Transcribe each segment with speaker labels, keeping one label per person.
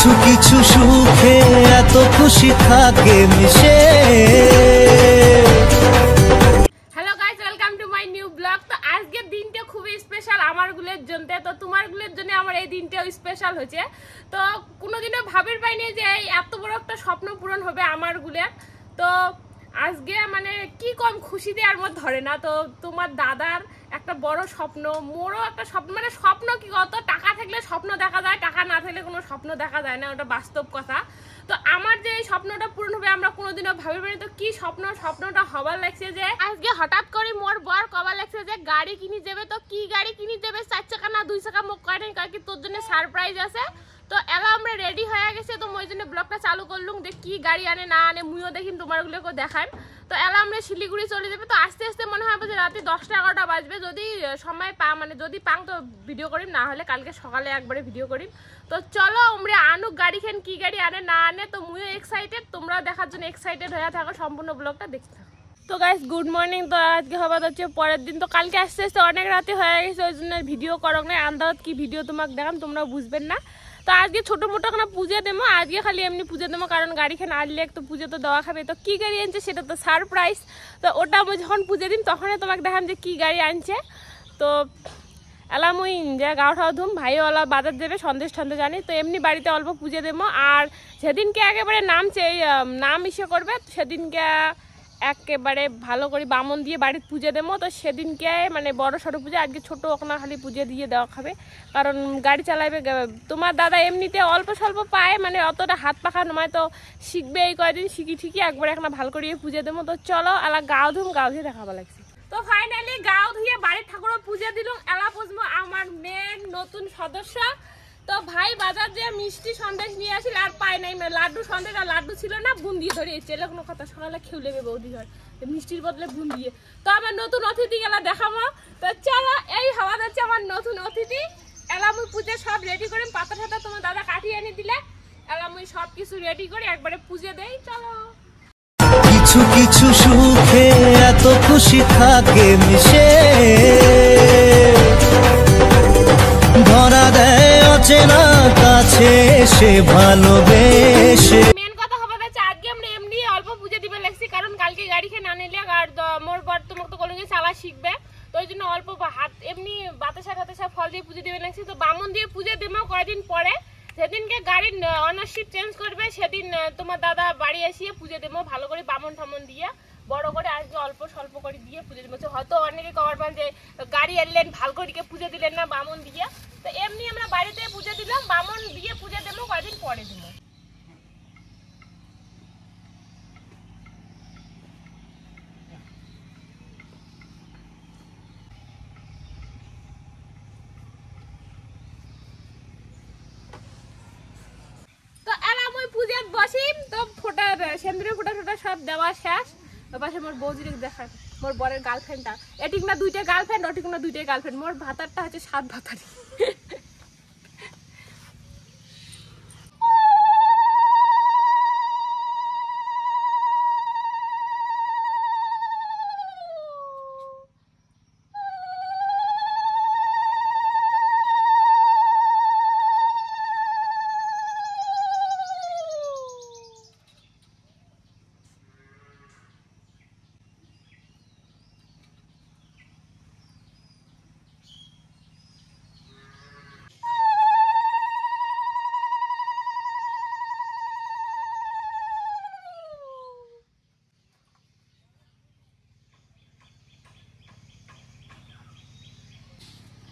Speaker 1: কিছু কিছু সুখে এত খুশি থাকে মিশে hello guys welcome to my new তো আজকের দিনটা খুবই স্পেশাল আমার জন্য তো আমার এই দিনটাও স্পেশাল হয়েছে তো কোনোদিনও ভাবির পাইনি যে এত বড় একটা স্বপ্ন পূরণ হবে আমার গুলে তো আজকে মানে কি কম খুশি দেওয়ার মত ধরে না তো তোমার দাদার একটা বড় স্বপ্ন মোরও একটা স্বপ্ন মানে স্বপ্ন কি কত টাকা থাকলে স্বপ্ন দেখা যায় টাকা না থাকলে কোনো স্বপ্ন দেখা যায় না ওটা বাস্তব কথা তো আমার যে এই স্বপ্নটা পূরণ হবে আমরা কোনোদিনও ভাবি পারি তো কি স্বপ্ন স্বপ্নটা হবার লাগছে যে আজকে হঠাৎ করে মোর বর কবার লাগছে যে গাড়ি কিনি দেবে তো কি গাড়ি কিনি দেবে চার চাকা না দুই চাকা মুখ কয়টা কি তোর জন্য সারপ্রাইজ আছে তো এলা আমরা রেডি হয়ে গেছে তো ওই জন্য ব্লগটা চালু করলুম যে কি গাড়ি আনে না আনে মুইও দেখিম তোমারগুলোকে দেখান তো এলা আমরা শিলিগুড়ি চলে যাবে তো আস্তে আস্তে মনে হবে যে রাতে দশটা এগারোটা বাজবে যদি সময় পা মানে যদি পাং তো ভিডিও করিম না হলে কালকে সকালে একবারে ভিডিও করিম তো চলো আমরা আনুক গাড়ি খেন কি গাড়ি আনে না আনে তো মুইও এক্সাইটেড তোমরা দেখার জন্য এক্সাইটেড হয়ে থাকো সম্পূর্ণ ব্লগটা দেখতে থাকো তো গাইস গুড মর্নিং তো আজকে হবার হচ্ছে পরের দিন তো কালকে আস্তে আস্তে অনেক রাতে হয়ে গেছে ওই জন্য ভিডিও করক না আন্দাজ কি ভিডিও তোমাকে দেখাম তোমরা বুঝবেন না তো আজকে ছোটো মোটো কোনো পুজো দেবো আজকে খালি এমনি পুজো দেবো কারণ গাড়িখানে আনলে একটু পুজো তো দেওয়া খাবে তো কী গাড়ি আনছে সেটা তো সারপ্রাইজ তো ওটা আমি যখন পুজো দিন তখনই তোমাকে দেখাম যে কী গাড়ি আনছে তো এলাম ওই যে ঠাও ধুম ভাইও অল বাজার দেবে সন্দেশ সন্দেশ জানি তো এমনি বাড়িতে অল্প পুজো দেবো আর সেদিনকে একেবারে নামছে নাম ইসে করবে সেদিনকে একেবারে ভালো করে বামন দিয়ে বাড়ির পুজো দেবো তো সেদিনকে মানে বড় সড়ো পুজো আজকে ছোটো খালি পুজো দিয়ে দেওয়া খাবে কারণ গাড়ি চালাবে তোমার দাদা এমনিতে অল্প স্বল্প পায় মানে অতটা হাত পাখা নয় তো শিখবে এই কয়দিন শিখি ঠিকই একবারে এখন ভালো করে পুজো দেবো তো চলো আলা গাও ধুম গাও ধুয়ে দেখাবো লাগছে তো ফাইনালি গাও ধুয়ে বাড়ির ঠাকুর পুজো দিলাম এলা পুজবো আমার মেয়ের নতুন সদস্য তো ভাই বাজার দিয়ে মিষ্টি সন্দেশ নিয়ে আসিল আর পায় নাই মানে লাড্ডু সন্দেশ আর লাড্ডু ছিল না বুন্দিয়ে ধরে ধরেছে এলে কোনো কথা সকালে খেউ লেগে বৌদি হয় মিষ্টির বদলে দিয়ে তো আমার নতুন অতিথি গেলা দেখাবো তো চলো এই হাওয়া যাচ্ছে আমার নতুন অতিথি এলামুই পুজো সব রেডি করে পাতা সাতা তোমার দাদা কাটিয়ে এনে দিলে এলামুই সব কিছু রেডি করে একবারে পুজো দেই চলো কিছু কিছু সুখে এত খুশি থাকে মিশে আসে কাছে এসে ভালোবেসে মেন কথা হবে আজকে আমরা এমনি অল্প বুঝে দিবে লাগছি কারণ কালকে গাড়ি খেয়ে না নিলে আর মোর বর তো মুক্ত করলে শিখবে তো ওই জন্য অল্প হাত এমনি বাতাসা টাতাসা ফল দিয়ে পুজো দিবে লাগছি তো বামন দিয়ে পুজো দেবো কয়েকদিন পরে সেদিনকে গাড়ির অনারশিপ চেঞ্জ করবে সেদিন তোমার দাদা বাড়ি আসিয়ে পুজো দেবো ভালো করে বামন ঠামন দিয়ে বড় করে আজকে অল্প স্বল্প করে দিয়ে পুজো হয়তো অনেকে কভার পান যে গাড়ি এলেন ভাল করে পুজো দিলেন না বামন দিয়ে তো এমনি আমরা বাড়িতে পুজো দিলাম বামন দিয়ে পুজো দেবো কয়দিন পরে দেবো বসিম তো ফোটা সেন্দুরে ফোটা ফোটা সব দেওয়া শেষ পাশে মোর বউ যদি মোর বরের গার্লফ্রেন্ডটা এটিক না দুইটা গার্লফ্রেন্ড ওটিক না দুইটাই গার্লফ্রেন্ড মোর ভাতারটা হচ্ছে সাত ভাতারি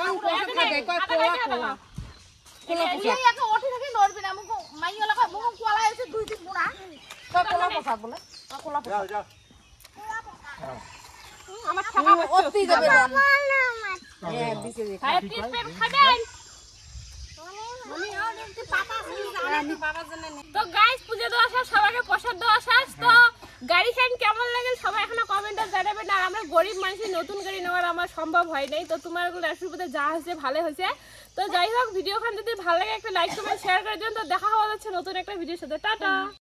Speaker 1: কোন কোন খাবে কয় কোয়া কোয়া কোলা পোকা একা ওঠে থাকে নড়বি না মুকু মাইয়া লাগা মুকু কোলা এসে দুই দিন বুনা কয় কোলা পোকা বলে কোলা পোকা যাও আমার টাকা অতি যাবে না হ্যাঁ দিছে দিছে খাই টিপেন খাবেন তো গাইস পুজো দেওয়া শেষ সবাইকে প্রসাদ দেওয়া শেষ তো গাড়ি খান কেমন লাগে সবাই এখনো কমেন্টে জানাবেন আর আমরা গরিব মানুষের নতুন গাড়ি নেওয়ার আমার সম্ভব হয় নাই তো তোমার আশীর্বাদে যা হয়েছে ভালো হয়েছে তো যাই হোক ভিডিও খান যদি ভালো লাগে একটা লাইক কমেন্ট শেয়ার করে দিন তো দেখা হওয়া যাচ্ছে নতুন একটা ভিডিওর সাথে টাটা